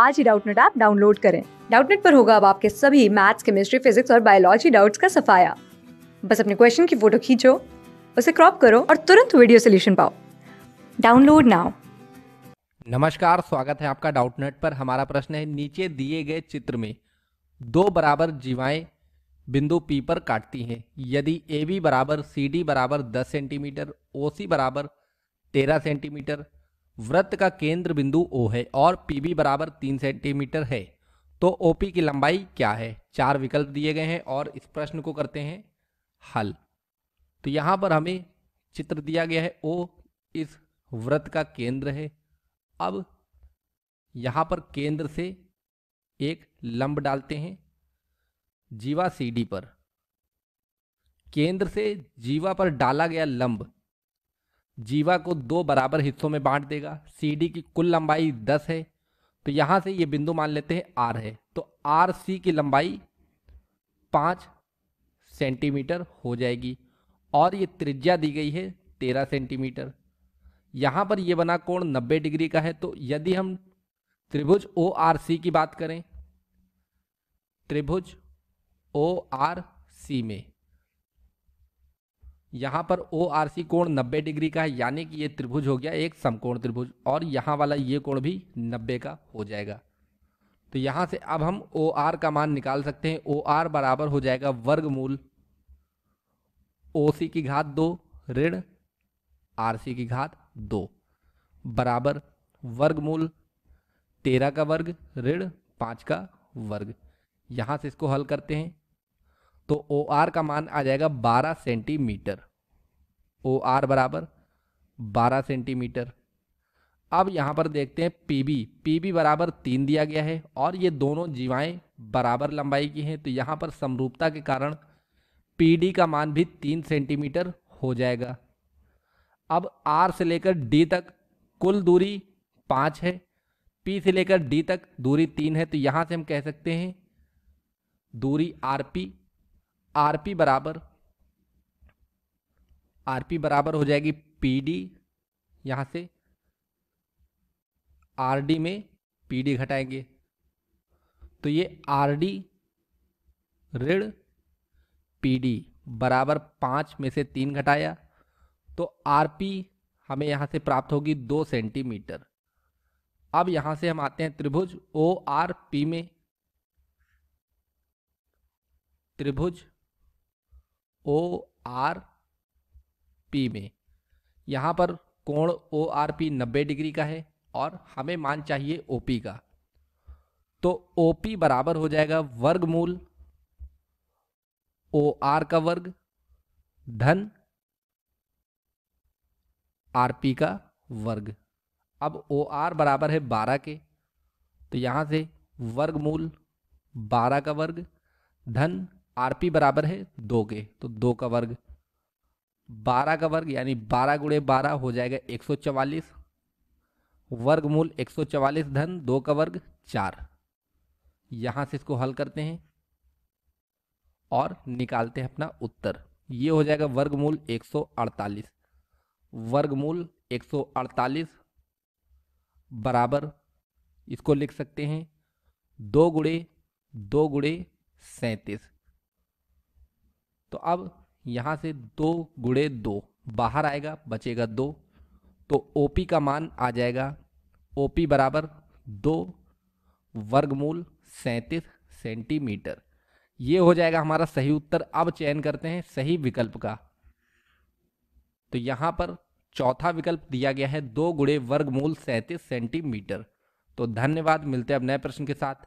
आज ही Doubtnut app download करें डाउटनेट पर होगा अब आपके सभी मैथ्स केमिस्ट्री फिजिक्स और बायोलॉजी डाउट्स का सफाया बस अपने क्वेश्चन की फोटो खींचो उसे क्रॉप करो और तुरंत वीडियो सोल्यूशन पाओ डाउनलोड नाउ नमस्कार स्वागत है आपका डाउटनेट पर हमारा प्रश्न है नीचे दिए गए चित्र में दो बराबर जीवाएं बिंदु P पर काटती हैं यदि ए बी बराबर सी डी बराबर दस सेंटीमीटर ओ सी बराबर तेरह सेंटीमीटर व्रत का केंद्र बिंदु ओ है और पी बी बराबर तीन सेंटीमीटर है तो ओ पी की लंबाई क्या है चार विकल्प दिए गए हैं और इस प्रश्न को करते हैं हल तो यहाँ पर हमें चित्र दिया गया है ओ इस व्रत का केंद्र है अब यहाँ पर केंद्र से एक लंब डालते हैं जीवा सी डी पर केंद्र से जीवा पर डाला गया लंब जीवा को दो बराबर हिस्सों में बांट देगा सी डी की कुल लंबाई दस है तो यहाँ से ये बिंदु मान लेते हैं आर है तो आर सी की लंबाई पाँच सेंटीमीटर हो जाएगी और ये त्रिज्या दी गई है तेरह सेंटीमीटर यहाँ पर ये बना कोण नब्बे डिग्री का है तो यदि हम त्रिभुज ओ आर सी की बात करें त्रिभुज ओ आर सी में यहाँ पर ओ आर सी कोण 90 डिग्री का है यानी कि ये त्रिभुज हो गया एक समकोण त्रिभुज और यहाँ वाला ये कोण भी 90 का हो जाएगा तो यहाँ से अब हम ओ आर का मान निकाल सकते हैं ओ आर बराबर हो जाएगा वर्गमूल ओ सी की घात दो ऋण आर सी की घात दो बराबर वर्गमूल तेरह का वर्ग ऋण पाँच का वर्ग यहाँ से इसको हल करते हैं तो ओ आर का मान आ जाएगा बारह सेंटीमीटर ओ आर बराबर बारह सेंटीमीटर अब यहाँ पर देखते हैं पी बी पी बी बराबर तीन दिया गया है और ये दोनों जीवाएं बराबर लंबाई की हैं तो यहाँ पर समरूपता के कारण पी डी का मान भी तीन सेंटीमीटर हो जाएगा अब आर से लेकर डी तक कुल दूरी पाँच है पी से लेकर डी तक दूरी तीन है तो यहाँ से हम कह सकते हैं दूरी आर पी आरपी बराबर आरपी बराबर हो जाएगी पीडी यहां से आरडी में पीडी घटाएंगे तो ये आरडी ऋण पीडी बराबर पांच में से तीन घटाया तो आरपी हमें यहां से प्राप्त होगी दो सेंटीमीटर अब यहां से हम आते हैं त्रिभुज ओ आर पी में त्रिभुज ओ आर पी में यहाँ पर कोण ओ आर पी नब्बे डिग्री का है और हमें मान चाहिए ओ पी का तो ओ पी बराबर हो जाएगा वर्गमूल ओ आर का वर्ग धन आर पी का वर्ग अब ओ आर बराबर है बारह के तो यहाँ से वर्गमूल बारह का वर्ग धन आरपी बराबर है दो के तो दो का वर्ग बारह का वर्ग यानी बारह गुड़े बारह हो जाएगा एक सौ चवालीस वर्गमूल एक सौ चवालीस धन दो का वर्ग चार यहां से इसको हल करते हैं और निकालते हैं अपना उत्तर ये हो जाएगा वर्गमूल एक सौ अड़तालीस वर्गमूल एक सौ अड़तालीस बराबर इसको लिख सकते हैं दो गुड़े दो गुड़े सैंतीस तो अब यहाँ से दो गुड़े दो बाहर आएगा बचेगा दो तो ओ पी का मान आ जाएगा ओ पी बराबर दो वर्गमूल सैंतीस सेंटीमीटर ये हो जाएगा हमारा सही उत्तर अब चयन करते हैं सही विकल्प का तो यहाँ पर चौथा विकल्प दिया गया है दो गुड़े वर्गमूल सैंतीस सेंटीमीटर तो धन्यवाद मिलते हैं अब नए प्रश्न के साथ